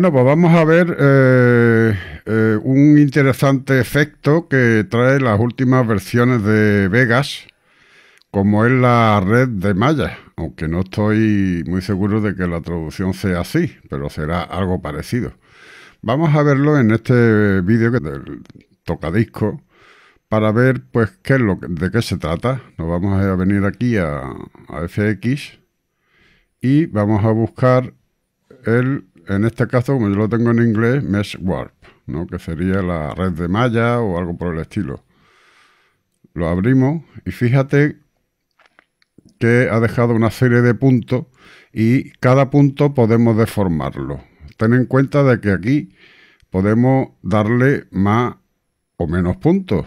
Bueno, pues vamos a ver eh, eh, un interesante efecto que trae las últimas versiones de Vegas, como es la red de malla, aunque no estoy muy seguro de que la traducción sea así, pero será algo parecido. Vamos a verlo en este vídeo del tocadisco para ver pues qué es lo de qué se trata. Nos vamos a venir aquí a FX y vamos a buscar el en este caso, como yo lo tengo en inglés, Mesh Warp, ¿no? que sería la red de malla o algo por el estilo. Lo abrimos y fíjate que ha dejado una serie de puntos y cada punto podemos deformarlo. Ten en cuenta de que aquí podemos darle más o menos puntos.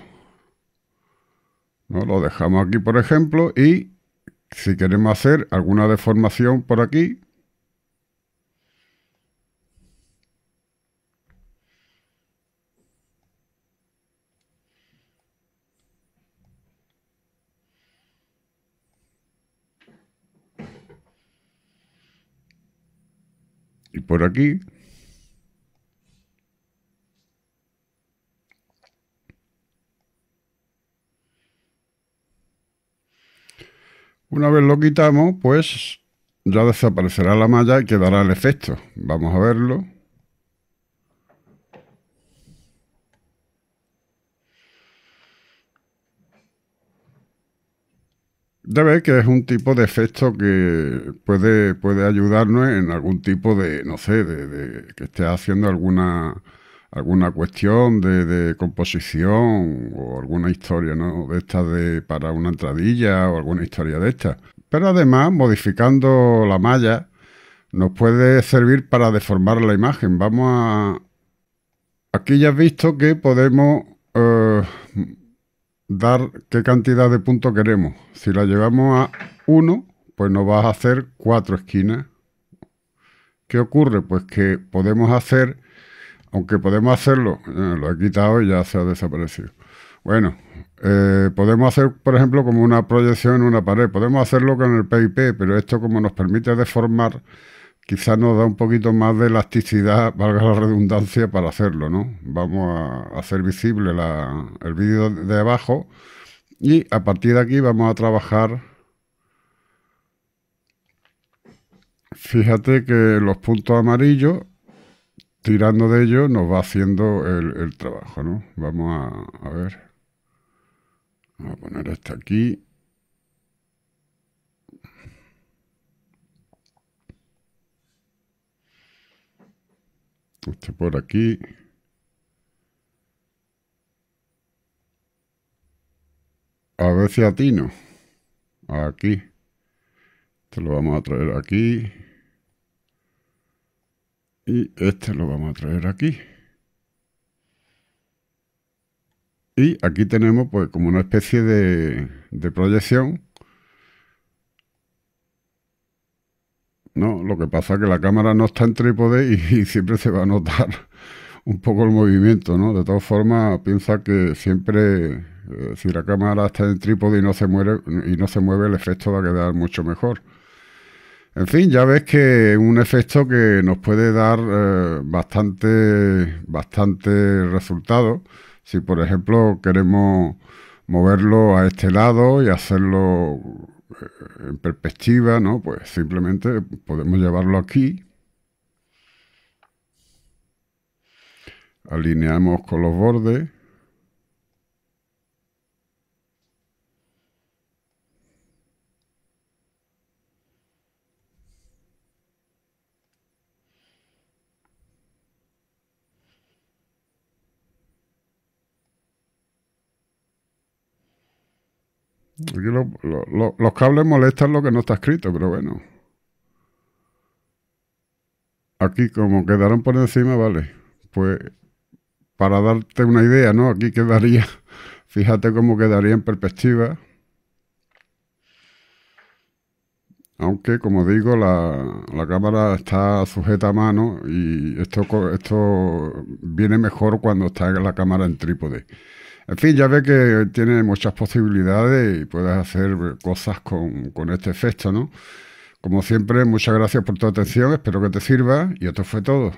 ¿No? Lo dejamos aquí, por ejemplo, y si queremos hacer alguna deformación por aquí, Y por aquí Una vez lo quitamos, pues ya desaparecerá la malla y quedará el efecto. Vamos a verlo. Debe que es un tipo de efecto que puede, puede ayudarnos en algún tipo de, no sé, de, que esté haciendo alguna, alguna cuestión de, composición o alguna historia, ¿no? De esta de para una entradilla o alguna historia de esta. Pero además, modificando la malla, nos puede servir para deformar la imagen. Vamos a... Aquí ya has visto que podemos... Eh, dar qué cantidad de punto queremos. Si la llevamos a 1, pues nos va a hacer cuatro esquinas. ¿Qué ocurre? Pues que podemos hacer, aunque podemos hacerlo, eh, lo he quitado y ya se ha desaparecido. Bueno, eh, podemos hacer, por ejemplo, como una proyección en una pared. Podemos hacerlo con el PIP, pero esto como nos permite deformar, quizás nos da un poquito más de elasticidad, valga la redundancia, para hacerlo, ¿no? Vamos a hacer visible el vídeo de abajo y a partir de aquí vamos a trabajar. Fíjate que los puntos amarillos, tirando de ellos, nos va haciendo el, trabajo, ¿no? Vamos a, ver. Vamos a poner este aquí. Este por aquí. A ver atino. Aquí. Este lo vamos a traer aquí. Y este lo vamos a traer aquí. Y aquí tenemos pues como una especie de proyección No, lo que pasa es que la cámara no está en trípode y, siempre se va a notar un poco el movimiento, ¿no? De todas formas, piensa que siempre, eh, si la cámara está en trípode y no se y no se mueve, el efecto va a quedar mucho mejor. En fin, ya ves que un efecto que nos puede dar eh, bastante, bastante resultado. Si, por ejemplo, queremos moverlo a este lado y hacerlo eh, en perspectiva, ¿no? Pues simplemente podemos llevarlo aquí. Alineamos con los bordes. los cables molestan lo que no está escrito, pero bueno. Aquí como quedaron por encima, vale. Pues para darte una idea, ¿no? Aquí quedaría, fíjate cómo quedaría en perspectiva. Aunque, como digo, la, la cámara está sujeta a mano y esto, esto viene mejor cuando está la cámara en trípode. En fin, ya ve que tiene muchas posibilidades y puedes hacer cosas con, con este efecto, ¿no? Como siempre, muchas gracias por tu atención, espero que te sirva y esto fue todo.